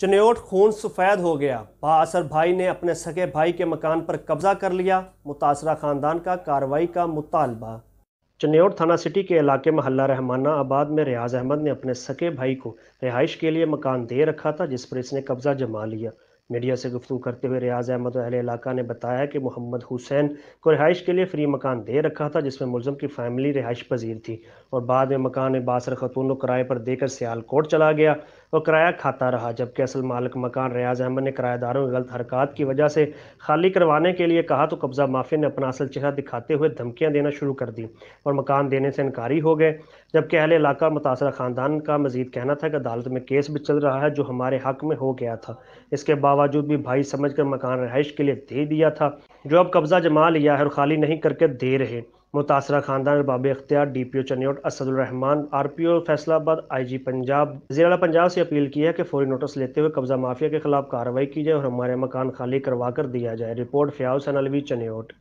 चनेट खून सफ़ेद हो गया बासर भाई ने अपने सगे भाई के मकान पर कब्ज़ा कर लिया मुतासरा ख़ानदान का कार्रवाई का मुतालबा चनेट थाना सिटी के इलाके महल्ला रहमाना आबाद में रियाज अहमद ने अपने सके भाई को रिहाइश के लिए मकान दे रखा था जिस पर इसने कब्ज़ा जमा लिया मीडिया से गुफ्तु करते हुए रियाज अहमद अहल इलाका ने बताया कि मोहम्मद हुसैन को रिहाइश के लिए फ्री मकान दे रखा था जिसमें मुलम की फैमिली रिहाइश पजीर थी और बाद में मकान बासर खतून को किराए पर देकर सियालकोट चला गया वो किराया खाता रहा जबकि असल मालिक मकान रियाज अहमद ने किराएदारों की गलत हरकत की वजह से खाली करवाने के लिए कहा तो कब्जा माफिया ने अपना असल चेहरा दिखाते हुए धमकियाँ देना शुरू कर दी और मकान देने से इनकारी हो गए जबकि अहल इलाका मुतासर ख़ानदान का मजीद कहना था कि अदालत में केस भी चल रहा है जो हमारे हक में हो गया था इसके बावजूद भी भाई समझ कर मकान रहाइश के लिए दे दिया था जो अब कब्जा जमा लिया है और खाली नहीं करके दे रहे मुतासर खानदान बाबे अख्तियार D P O Chiniot Asadurrehman R P O Faisalabad I G Punjab वजीर पंजाब से अपील की है कि फौरी नोटिस लेते हुए कब्जा माफिया के खिलाफ कार्रवाई की जाए और हमारे मकान खाली करवा कर दिया जाए रिपोर्ट फयाज सनलवी चनियोट